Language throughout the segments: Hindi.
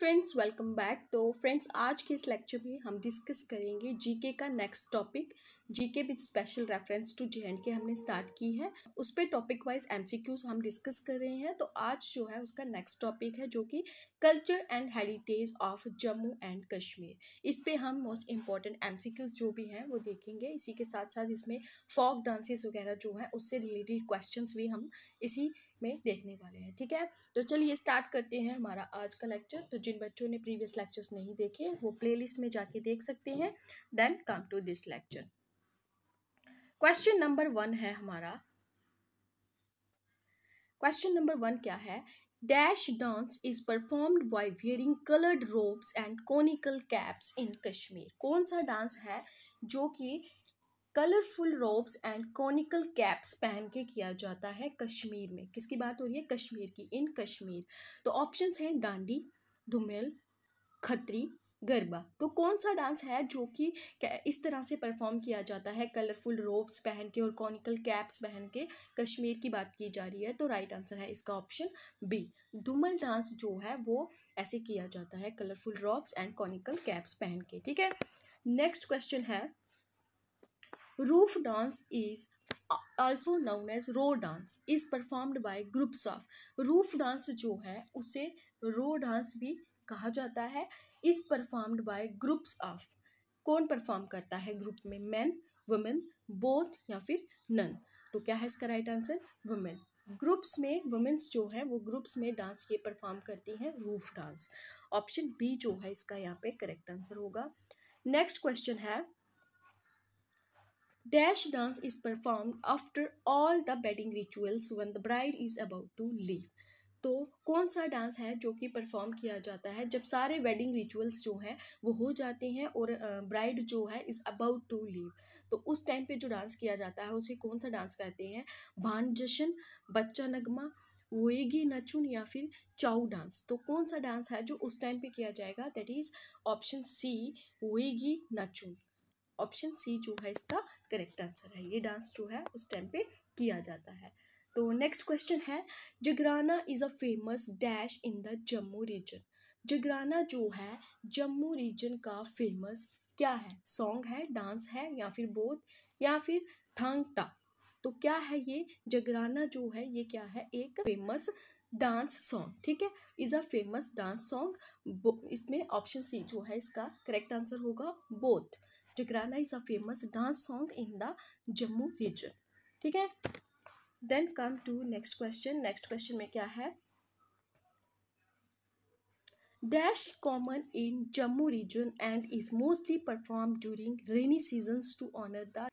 फ्रेंड्स वेलकम बैक तो फ्रेंड्स आज के इस लेक्चर में हम डिस्कस करेंगे जीके का next topic GK with special reference to J and K हमने स्टार्ट की है उस पर टॉपिक वाइज एमसीक्यूज हम डिस्कस कर रहे हैं तो आज जो है उसका नेक्स्ट टॉपिक है जो कि culture and heritage of Jammu and Kashmir इस पर हम मोस्ट इंपॉर्टेंट क्यूज जो भी हैं वो देखेंगे इसी के साथ साथ इसमें फॉक डांसेस वगैरह जो है उससे रिलेटेड क्वेश्चन भी हम इसी में देखने वाले हैं ठीक है तो चलिए स्टार्ट करते हैं हमारा आज का लेक्चर तो जिन बच्चों ने प्रीवियस लेक्चर्स नहीं देखे वो प्लेलिस्ट में जाके देख सकते हैं then come to this lecture question number one है हमारा क्वेश्चन नंबर वन क्या है dash dance is performed by wearing coloured robes and conical caps in Kashmir कौन सा डांस है जो कि colourful robes and conical caps पहन के किया जाता है कश्मीर में किसकी बात हो रही है कश्मीर की इन कश्मीर तो ऑप्शंस हैं डांडी धुमेल खत्री गरबा तो कौन सा डांस है जो कि इस तरह से परफॉर्म किया जाता है कलरफुल रोब्स पहन के और कॉनिकल कैप्स पहन के कश्मीर की बात की जा रही है तो राइट आंसर है इसका ऑप्शन बी धूमल डांस जो है वो ऐसे किया जाता है colourful robes and conical caps पहन के ठीक है नेक्स्ट क्वेश्चन है Roof dance is also known as Row dance is performed by groups of roof dance जो है उसे रो dance भी कहा जाता है is performed by groups of कौन परफॉर्म करता है ग्रुप में मैन वुमेन बोथ या फिर नन तो क्या है इसका राइट आंसर वुमेन ग्रुप्स में वुमेन्स जो है वो ग्रुप्स में डांस ये परफॉर्म करती हैं रूफ डांस ऑप्शन बी जो है इसका यहाँ पे करेक्ट आंसर होगा नेक्स्ट क्वेश्चन है Dash dance is performed after all the wedding rituals when the bride is about to leave. तो कौन सा डांस है जो कि परफॉर्म किया जाता है जब सारे वेडिंग रिचुअल्स जो हैं वो हो जाते हैं और ब्राइड जो है इज़ अबाउट टू लीव तो उस टाइम पे जो डांस किया जाता है उसे कौन सा डांस कहते हैं भान जशन बच्चा नगमा वोएगी नचुन या फिर चाऊ डांस तो कौन सा डांस है जो उस टाइम पे किया जाएगा दैट इज़ ऑप्शन सी होएगी नचुन ऑप्शन सी जो है इसका करेक्ट आंसर है ये डांस जो है उस टाइम पे किया जाता है तो नेक्स्ट क्वेश्चन है Jagrana is a famous dash in the Jammu region Jagrana जो है जम्मू रीजन का फेमस क्या है सॉन्ग है डांस है या फिर बोध या फिर थांगटा तो क्या है ये जगराना जो है ये क्या है एक फेमस डांस सॉन्ग ठीक है is a famous dance song इसमें ऑप्शन सी जो है इसका करेक्ट आंसर होगा both Jagrana is a famous dance song in the Jammu region ठीक है then come to next question next question में क्या है dash common in Jammu region and is mostly perform during rainy season to honour the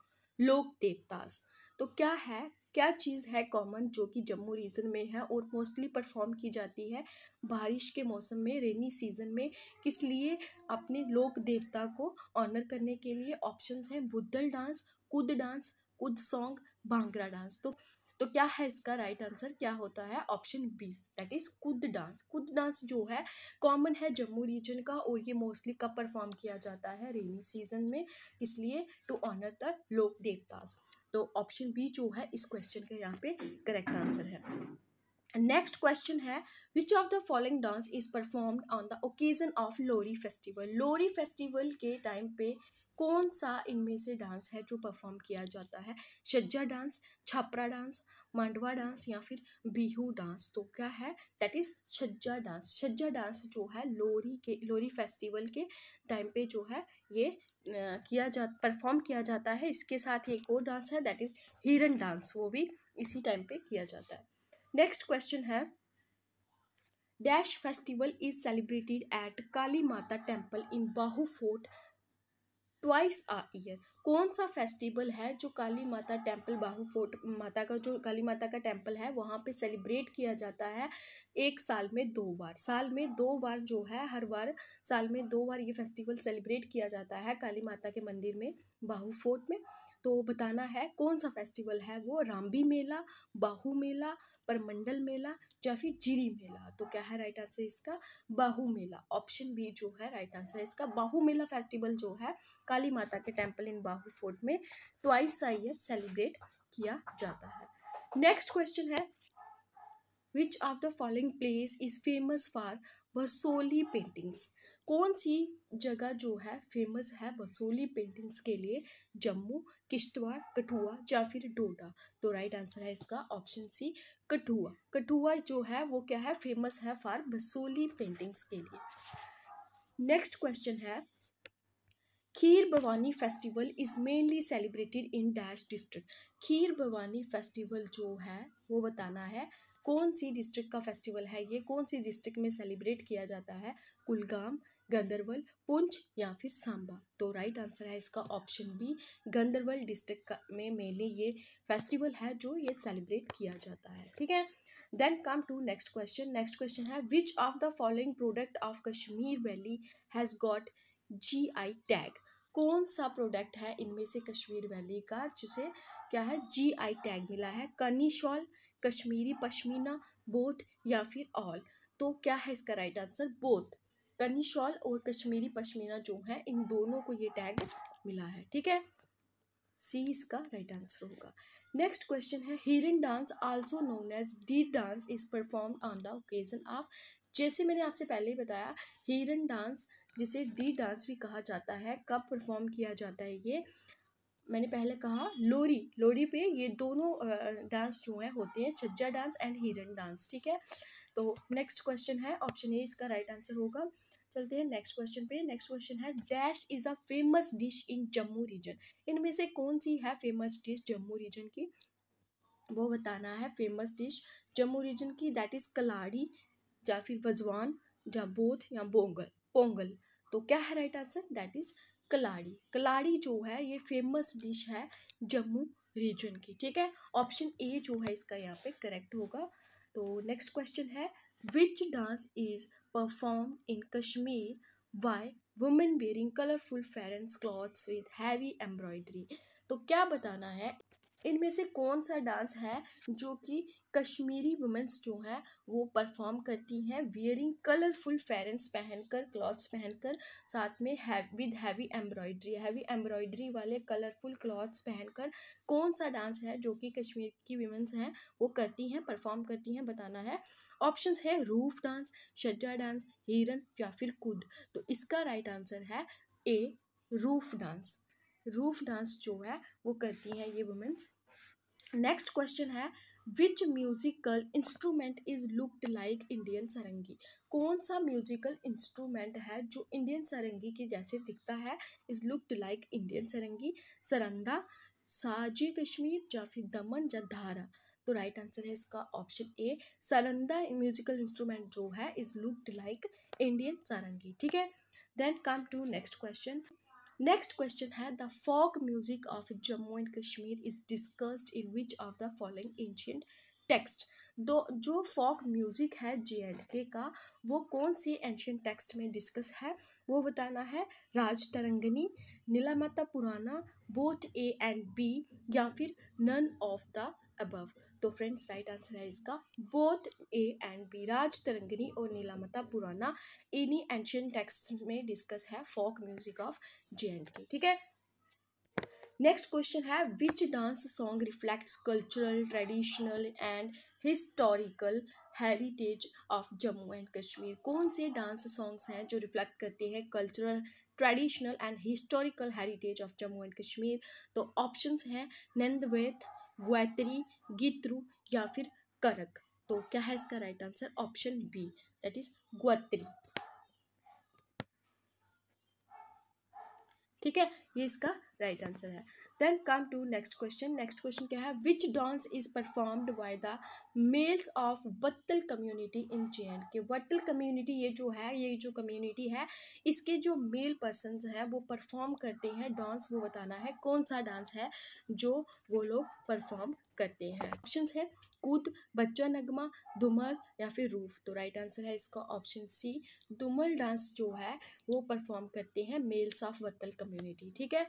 लोक देवताज तो क्या है क्या चीज़ है कॉमन जो कि जम्मू रीजन में है और मोस्टली परफॉर्म की जाती है बारिश के मौसम में रेनी सीजन में किस लिए अपने लोक देवता को ऑनर करने के लिए ऑप्शंस हैं Buddhal dance Kud dance Kud song Bhangra dance तो तो क्या है इसका राइट right आंसर क्या होता है option B that is Kud dance Kud dance जो है कॉमन है जम्मू रीजन का और ये मोस्टली कब परफॉर्म किया जाता है रेनी सीजन में इसलिए टू ऑनर द लोक देवताज तो ऑप्शन बी जो है इस क्वेश्चन का यहाँ पे करेक्ट आंसर है नेक्स्ट क्वेश्चन है which of the following dance is performed on the occasion of Lohri festival Lohri festival के टाइम पे कौन सा इनमें से डांस है जो परफॉर्म किया जाता है Chhajja dance Chhapra dance Mandva dance या फिर बिहू डांस तो क्या है that is Chhajja dance Chhajja dance जो है लोरी के लोरी फेस्टिवल के टाइम पे जो है ये किया जा परफॉर्म किया जाता है इसके साथ ही एक और डांस है दैट इज़ हिरन डांस वो भी इसी टाइम पे किया जाता है नेक्स्ट क्वेश्चन है dash festival is celebrated at Kali Mata temple in Bahu fort twice a year कौन सा फेस्टिवल है जो काली माता टेम्पल बाहू फोर्ट माता का जो काली माता का टेम्पल है वहाँ पे सेलिब्रेट किया जाता है एक साल में दो बार साल में दो बार जो है हर बार साल में दो बार ये फेस्टिवल सेलिब्रेट किया जाता है काली माता के मंदिर में बाहू फोर्ट में तो बताना है कौन सा फेस्टिवल है वो रामबी मेला बाहू मेला परमंडल मेला या फिर जिरी मेला तो क्या है राइट आंसर इसका बाहू मेला ऑप्शन बी जो है राइट आंसर इसका बाहू मेला फेस्टिवल जो है काली माता के टेम्पल इन बाहू फोर्ट में ट्वाइस आ सेलिब्रेट किया जाता है नेक्स्ट क्वेश्चन है which of the following place is famous for Basohli paintings कौन सी जगह जो है फेमस है बसोली पेंटिंग्स के लिए जम्मू किश्तवाड़ कठुआ या फिर डोडा तो राइट आंसर है इसका ऑप्शन सी कठुआ कठुआ जो है वो क्या है फेमस है फॉर बसोली पेंटिंग्स के लिए नेक्स्ट क्वेश्चन है Kheer Bhawani festival is mainly celebrated in dash district Kheer Bhawani festival जो है वो बताना है कौन सी डिस्ट्रिक्ट का फेस्टिवल है ये कौन सी डिस्ट्रिक्ट में सेलिब्रेट किया जाता है कुलगाम गंदरबल पुंछ या फिर सांबा तो राइट आंसर है इसका ऑप्शन बी गंदरबल डिस्ट्रिक्ट में मेले ये फेस्टिवल है जो ये सेलिब्रेट किया जाता है ठीक है then come to next question next question है which of the following product of Kashmir valley has got G I tag कौन सा प्रोडक्ट है इनमें से कश्मीर वैली का जिसे क्या है जी आई टैग मिला है कनी शॉल कश्मीरी पश्मीना बोथ या फिर ऑल तो क्या है इसका right answer both Kani shawl और कश्मीरी पश्मीना जो है इन दोनों को ये टैग मिला है ठीक है सी इसका राइट आंसर होगा नेक्स्ट क्वेश्चन है हिरन dance also known as D dance is perform on the occasion of जैसे मैंने आपसे पहले ही बताया हिरन डांस जिसे डी डांस भी कहा जाता है कब परफॉर्म किया जाता है ये मैंने पहले कहा लोरी लोरी पे ये दोनों डांस जो हैं होते हैं छज्जा डांस एंड हिरन डांस ठीक है तो नेक्स्ट क्वेश्चन है ऑप्शन ए इसका राइट आंसर होगा चलते हैं नेक्स्ट क्वेश्चन पे नेक्स्ट क्वेश्चन है dash is a famous dish in Jammu region इनमें से कौन सी है फेमस डिश जम्मू रीजन की वो बताना है फेमस डिश जम्मू रीजन की दैट इज़ कलाड़ी या फिर वजवान या बोथ या बोंगल पोंगल तो क्या है राइट आंसर दैट इज़ कलाड़ी कलाड़ी जो है ये फेमस डिश है जम्मू रीजन की ठीक है ऑप्शन ए जो है इसका यहाँ पे करेक्ट होगा तो नेक्स्ट क्वेश्चन है which dance is performed in Kashmir by women wearing colorful Ferenc cloths with heavy embroidery. तो क्या बताना है इनमें से कौन सा डांस है जो कि कश्मीरी वुमेंस जो हैं वो परफॉर्म करती हैं वियरिंग कलरफुल फेरेंस पहनकर क्लॉथ्स पहनकर साथ में with heavy embroidery heavy embroidery वाले कलरफुल क्लॉथ्स पहनकर कौन सा डांस है जो कि कश्मीर की वुमेंस हैं वो करती हैं परफॉर्म करती हैं बताना है ऑप्शन है रूफ डांस शज्जा डांस हिरन या फिर कुद तो इसका राइट आंसर है A Rouf dance Rouf dance जो है वो करती हैं ये वुमेंस नेक्स्ट क्वेश्चन है which musical instrument is looked like Indian sarangi कौन सा म्यूजिकल इंस्ट्रूमेंट है जो इंडियन सारंगी के जैसे दिखता है is looked like Indian sarangi Saranda Saze Kashmir या फिर दमन या धारा तो राइट आंसर है इसका option A Saranda musical instrument जो है is looked like Indian sarangi ठीक है then come to next question next question है the folk music of Jammu and Kashmir is discussed in which of the following ancient text दो जो फोक म्यूज़िक है जे एंड के का वो कौन सी एंशियंट टेक्स्ट में डिस्कस है वो बताना है राज तरंगनी नीलामाता पुराना बोथ ए एंड बी या फिर नन ऑफ द अबव तो फ्रेंड्स राइट आंसर है इसका both A and B Rajatarangini और नीलामता पुराना इन्हीं एंशियंट टेक्स्ट में डिस्कस है folk music of J and K ठीक है नेक्स्ट क्वेश्चन है which dance song reflects cultural traditional and historical heritage of Jammu and Kashmir कौन से डांस सॉन्ग्स हैं जो रिफ्लेक्ट करते हैं cultural traditional and historical heritage of Jammu and Kashmir तो ऑप्शंस हैं नंदवेथ ग्वैतरी गित्रु या फिर करक तो क्या है इसका right answer option B that is Gwatri ठीक है ये इसका राइट आंसर है then come to next question next question क्या है which dance is performed by the males of Battal community in J and K Wattal community ये जो है ये जो कम्युनिटी है इसके जो मेल पर्सन हैं वो परफॉर्म करते हैं डांस वो बताना है कौन सा डांस है जो वो लोग परफॉर्म करते हैं ऑप्शन है कूद बच्चा नगमा दुमर या फिर रूफ तो राइट आंसर है इसका ऑप्शन सी दुमर डांस जो है वो परफॉर्म करते हैं मेल्स ऑफ बत्तल कम्युनिटी ठीक है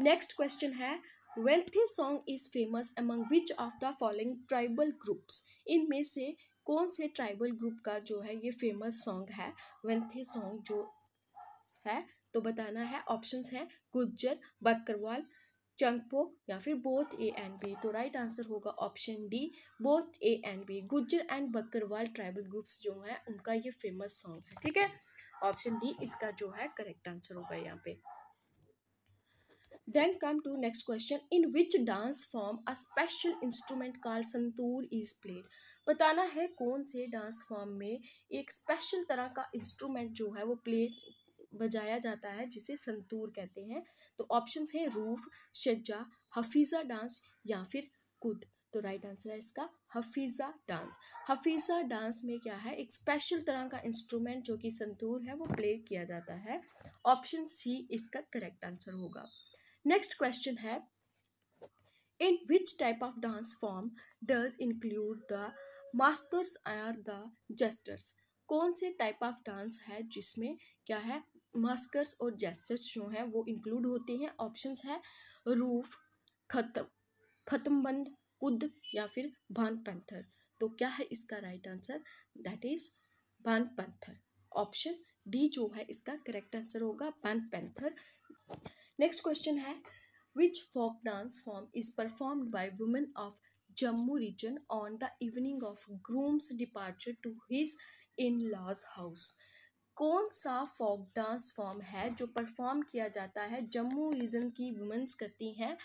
नेक्स्ट क्वेश्चन है wealthy song is famous among which of the following tribal groups इनमें से कौन से ट्राइबल ग्रुप का जो है ये फेमस सॉन्ग है वेल्थी सॉन्ग जो है तो बताना है ऑप्शंस हैं गुज्जर बकरवाल चंगपो या फिर बोथ ए एंड बी तो राइट आंसर होगा option D both A and B Gujjar and Bakarwal tribal groups जो हैं उनका ये फेमस सॉन्ग है ठीक है ऑप्शन डी इसका जो है करेक्ट आंसर होगा यहाँ पे Then come to next question. In which dance form a special instrument called santoor is played? बताना है कौन से डांस फॉर्म में एक स्पेशल तरह का इंस्ट्रूमेंट जो है वो प्ले बजाया जाता है जिसे संतूर कहते हैं तो ऑप्शंस हैं रूफ शज्जा हफीज़ा डांस या फिर कुद तो राइट आंसर है इसका हफीज़ा डांस हफीज़ा डांस में क्या है एक स्पेशल तरह का इंस्ट्रूमेंट जो कि संतूर है वो प्ले किया जाता है ऑप्शन सी इसका करेक्ट आंसर होगा नेक्स्ट क्वेश्चन है in which type of dance form does include the masters are the jesters कौन से टाइप ऑफ डांस है जिसमें क्या है मास्कर्स और जेस्टर्स जो हैं वो इंक्लूड होते हैं ऑप्शंस है रूफ खत्म खत्म बंद कुद या फिर भांग पंथर तो क्या है इसका right answer that is Bhand Pather option D जो है इसका करेक्ट आंसर होगा भांग पंथर नेक्स्ट क्वेश्चन है which folk dance form is performed by women of Jammu region on the evening of groom's departure to his in laws house कौन सा फोक डांस फॉर्म है जो परफॉर्म किया जाता है जम्मू रीजन की वुमेंस करती हैं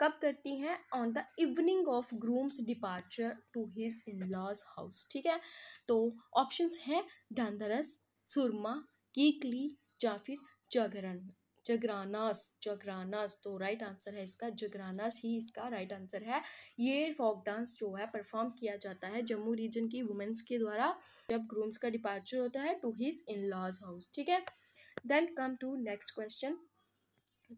कब करती हैं on the evening of groom's departure to his in laws house ठीक है तो ऑप्शंस हैं ढांधरस सुरमा कीकली या फिर जागरण जगरानास जगरानास तो राइट आंसर है इसका जगरानास ही इसका राइट आंसर है ये फोक डांस जो है परफॉर्म किया जाता है जम्मू रीजन की वुमेंस के द्वारा जब ग्रूम्स का डिपार्चर होता है to his in laws house ठीक है then come to next question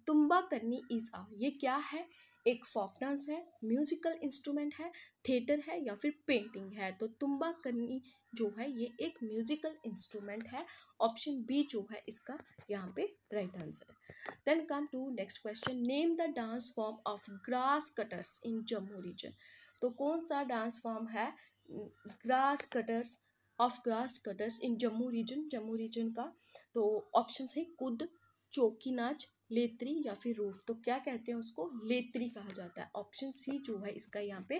Tumbaknari is a ये क्या है एक फोक डांस है म्यूजिकल इंस्ट्रूमेंट है थिएटर है या फिर पेंटिंग है तो तुम्बा कन्नी जो है ये एक म्यूजिकल इंस्ट्रूमेंट है ऑप्शन बी जो है इसका यहाँ पे right answer then come to next question name the dance form of grass cutters in Jammu region तो कौन सा डांस फॉर्म है grass cutters of grass cutters in Jammu region Jammu region का तो ऑप्शन है कुद चौकी नाच लेत्री या फिर रूफ तो क्या कहते हैं उसको लेत्री कहा जाता है ऑप्शन सी जो है इसका यहाँ पे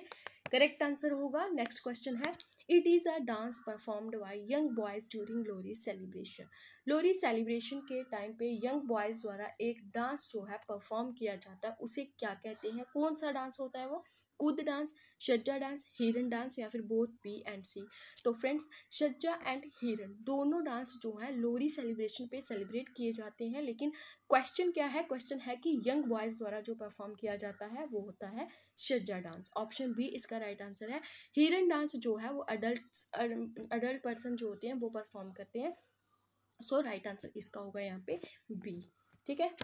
करेक्ट आंसर होगा नेक्स्ट क्वेश्चन है it is a dance performed by young boys during Lohri celebration Lohri celebration के टाइम पे यंग बॉयज़ द्वारा एक डांस जो है परफॉर्म किया जाता है उसे क्या कहते हैं कौन सा डांस होता है वो Kud dance Chhajja dance Hiran dance या फिर बोथ बी एंड सी तो फ्रेंड्स शज्जा एंड हिरन दोनों डांस जो है लोरी सेलिब्रेशन पे सेलिब्रेट किए जाते हैं लेकिन क्वेश्चन क्या है क्वेश्चन है कि यंग बॉयज़ द्वारा जो परफॉर्म किया जाता है वो होता है शज्जा डांस ऑप्शन बी इसका राइट आंसर है हिरन डांस जो है वो अडल्ट अडल्ट पर्सन जो होते हैं वो परफॉर्म करते हैं सो राइट आंसर इसका होगा यहाँ पे बी ठीक है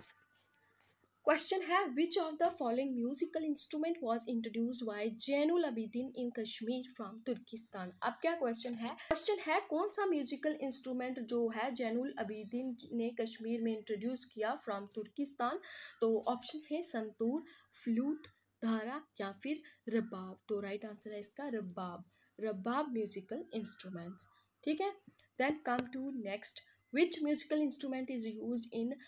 क्वेश्चन है which of the following musical instrument was introduced by Zainul Abidin in Kashmir from Turkistan अब क्या क्वेश्चन है क्वेश्चन है कौन सा म्यूजिकल इंस्ट्रूमेंट जो है जैनुल अबीदीन ने कश्मीर में इंट्रोड्यूस किया फ्रॉम तुर्किस्तान तो ऑप्शन हैं संतूर फ्लूट धारा या फिर रबाब तो राइट right आंसर है इसका रबाब रबाब म्यूजिकल इंस्ट्रूमेंट्स ठीक है then come to next which musical instrument is use in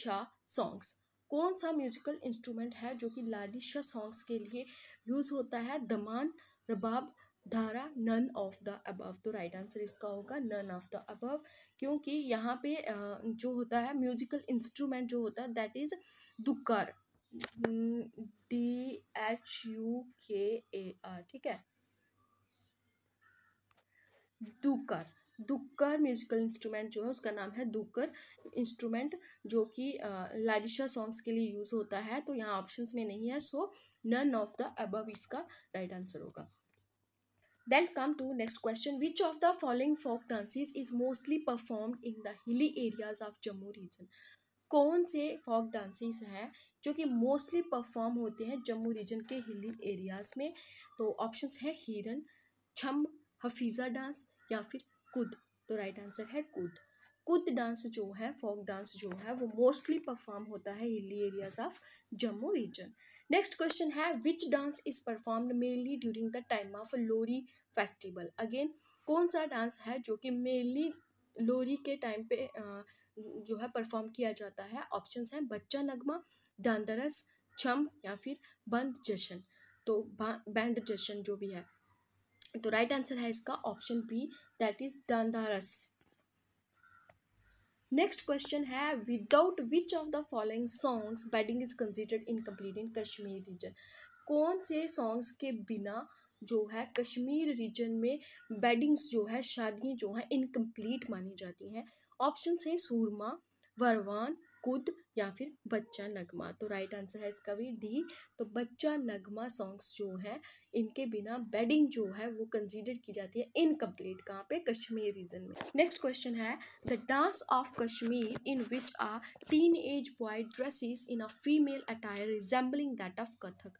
Shah songs कौन सा म्यूजिकल इंस्ट्रूमेंट है जो कि शाह सॉन्ग्स के लिए यूज़ होता है दमान रबाब धारा नन ऑफ द अबव तो राइट आंसर इसका होगा नन ऑफ द अबव क्योंकि यहाँ पे जो होता है म्यूजिकल इंस्ट्रूमेंट जो होता है that is Dhukar D H U K A are ठीक है दुकर दुक्कर म्यूजिकल इंस्ट्रूमेंट जो है उसका नाम है दुक्कर इंस्ट्रूमेंट जो कि लारिशा सॉन्ग्स के लिए यूज़ होता है तो यहाँ ऑप्शन में नहीं है so none of the above इसका राइट आंसर होगा then come to next question which of the following folk dances is mostly perform in the hilly areas of Jammu region कौन से फोक डांसिस हैं जो कि मोस्टली परफॉर्म होते हैं जम्मू रीजन के हिली एरियाज़ में तो ऑप्शन हैं हिरन छम हफीज़ा डांस या फिर कुद तो राइट आंसर है कुद कुद डांस जो है फोक डांस जो है वो मोस्टली परफॉर्म होता है hilly areas of Jammu region next question है which dance is performed mainly during the time of Lohri festival again कौन सा डांस है जो कि मेनली लोरी के टाइम पे जो है परफॉर्म किया जाता है ऑप्शंस हैं बच्चा नगमा डांडरस छम या फिर बंद जशन तो बैंड जशन जो भी है तो राइट आंसर है इसका ऑप्शन बी दैट इज धनधारस नेक्स्ट क्वेश्चन है without which of the following songs wedding is considered incomplete in Kashmir region कौन से सॉन्ग्स के बिना जो है कश्मीर रीजन में बेडिंग्स जो है शादियाँ जो हैं इनकम्प्लीट मानी जाती हैं ऑप्शन है सूरमा वरवान कुद या फिर बच्चा नगमा तो राइट आंसर है इसका भी डी तो बच्चा नगमा सॉन्ग्स जो है इनके बिना बेडिंग जो है वो कंसीडर की जाती है इनकम्प्लीट कहाँ पे कश्मीर रीजन में नेक्स्ट क्वेश्चन है the dance of Kashmir in which are teenage boy dresses in a female attire resembling that of Kathak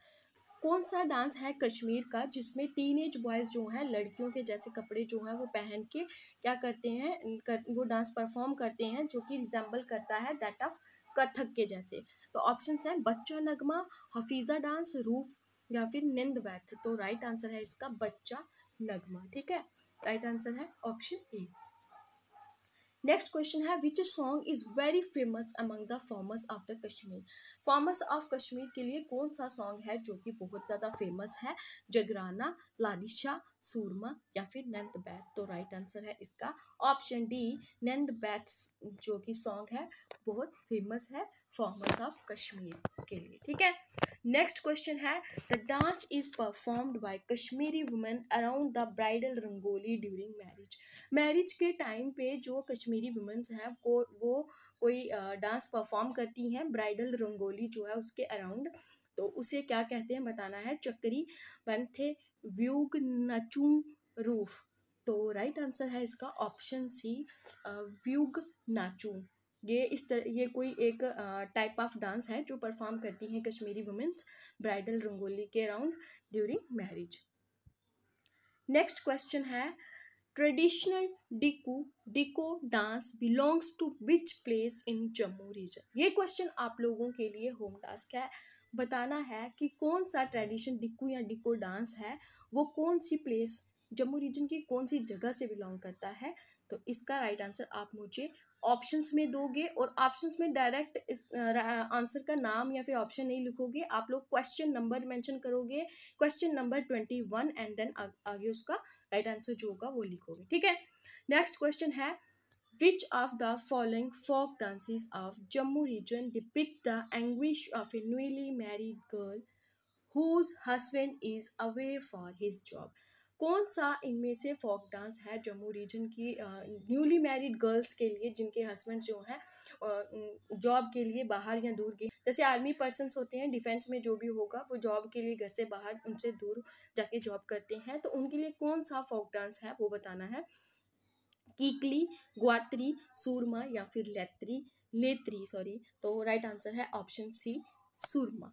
कौन सा डांस है कश्मीर का जिसमें टीन एज बॉयज़ जो हैं लड़कियों के जैसे कपड़े जो हैं वो पहन के क्या करते हैं कर, वो डांस परफॉर्म करते हैं जो कि रिजेंबल करता है दैट ऑफ कथक के जैसे तो ऑप्शन हैं बच्चा नगमा हफीज़ा डांस रूफ या फिर निंद वैथ तो राइट आंसर है इसका बच्चा नगमा ठीक है राइट आंसर है ऑप्शन ए नेक्स्ट क्वेश्चन है which song is very famous among the farmers of the Kashmir farmers of Kashmir के लिए कौन सा सॉन्ग है जो कि बहुत ज़्यादा फेमस है जगराना लालिशा सूरमा या फिर नंद बैत तो राइट आंसर है इसका ऑप्शन डी नंद बैत जो कि सॉन्ग है बहुत फेमस है फॉर्मर्स ऑफ कश्मीर के लिए ठीक है नेक्स्ट क्वेश्चन है the dance is performed by Kashmiri women around the bridal rangoli during marriage marriage के टाइम पे जो कश्मीरी वुमेन्स हैं वो वो कोई डांस परफॉर्म करती हैं ब्राइडल रंगोली जो है उसके अराउंड तो उसे क्या कहते हैं बताना है चक्री बंथे व्यूग नचुंग रूफ तो राइट right आंसर है इसका ऑप्शन सी व्यूग नाचू ये इस तरह ये कोई एक टाइप ऑफ डांस है जो परफॉर्म करती हैं कश्मीरी वुमेंस ब्राइडल रंगोली के around during marriage next question है traditional Dikku Diko dance belongs to which place in Jammu region ये क्वेश्चन आप लोगों के लिए होम टास्क है बताना है कि कौन सा ट्रेडिशन डिकू या डिको डांस है वो कौन सी प्लेस जम्मू रीजन की कौन सी जगह से बिलोंग करता है तो इसका राइट आंसर आप मुझे ऑप्शंस में दोगे और ऑप्शंस में डायरेक्ट आंसर का नाम या फिर ऑप्शन नहीं लिखोगे आप लोग क्वेश्चन नंबर मेंशन करोगे question number twenty one and then आगे उसका राइट right आंसर जो होगा वो लिखोगे ठीक है नेक्स्ट क्वेश्चन है which of the following folk dances of Jammu region depict the anguish of a newly married girl whose husband is away for his job कौन सा इनमें से फोक डांस है जम्मू रीजन की न्यूली मैरिड गर्ल्स के लिए जिनके हस्बैंड जो हैं जॉब के लिए बाहर या दूर गए जैसे आर्मी पर्सनस होते हैं डिफेंस में जो भी होगा वो जॉब के लिए घर से बाहर उनसे दूर जाके जॉब करते हैं तो उनके लिए कौन सा फोक डांस है वो बताना है कीकली ग्वात्री सूरमा या फिर लेत्री लेत्री सॉरी तो राइट आंसर है ऑप्शन सी सूरमा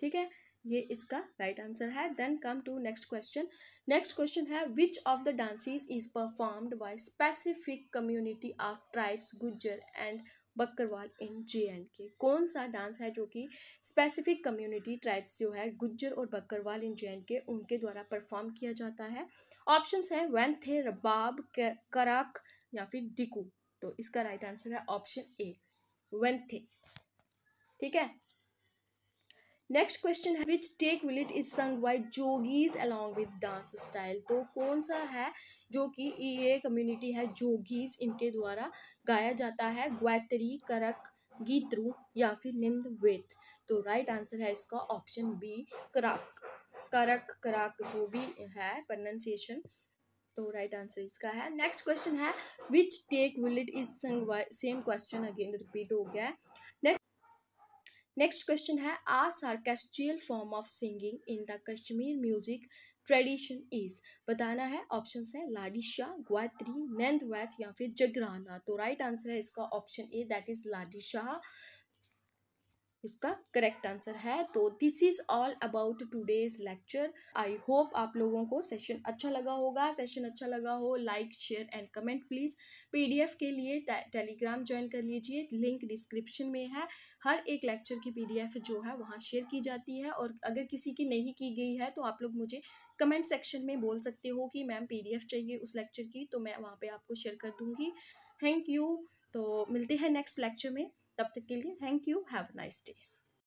ठीक है ये इसका राइट right आंसर है then come to next question next question है which of the dances is performed by specific community of tribes Gujjar and Bakarwal in J and K कौन सा डांस है जो कि स्पेसिफिक कम्युनिटी ट्राइब्स जो है गुज्जर और बकरवाल इन जे एंड के उनके द्वारा परफॉर्म किया जाता है ऑप्शन है वैन थे रबाब कराक या फिर डिकू तो इसका राइट right आंसर है ऑप्शन ए वैंथे ठीक है नेक्स्ट क्वेश्चन है विच टेक विलिट इज संग बाई जोगीज अलॉन्ग विद डांस स्टाइल तो कौन सा है जो कि ये कम्युनिटी है जोगीज इनके द्वारा गाया जाता है ग्वैतरी करक गीतरू या फिर निम्न वेद तो राइट आंसर है इसका ऑप्शन बी कराक करक कराक जो भी है प्रनाउंसिएशन तो राइट आंसर इसका है नेक्स्ट क्वेश्चन है विच टेक विल इट is sung same question again repeat हो गया है नेक्स्ट क्वेश्चन है a sarcastic form of singing in the Kashmir music tradition is बताना है ऑप्शन है लाडिशा ग्वात्री नैंद या फिर जगराना तो राइट right आंसर है इसका option A that is Ladishah इसका करेक्ट आंसर है तो this is all about today's lecture I hope आप लोगों को सेशन अच्छा लगा होगा सेशन अच्छा लगा हो like share and comment please PDF के लिए टेलीग्राम ज्वाइन कर लीजिए लिंक डिस्क्रिप्शन में है हर एक लेक्चर की पीडीएफ जो है वहाँ शेयर की जाती है और अगर किसी की नहीं की गई है तो आप लोग मुझे कमेंट सेक्शन में बोल सकते हो कि मैम पी चाहिए उस लेक्चर की तो मैं वहाँ पे आपको शेयर कर दूँगी थैंक यू तो मिलते हैं नेक्स्ट लेक्चर में तब तक के लिए thank you have nice day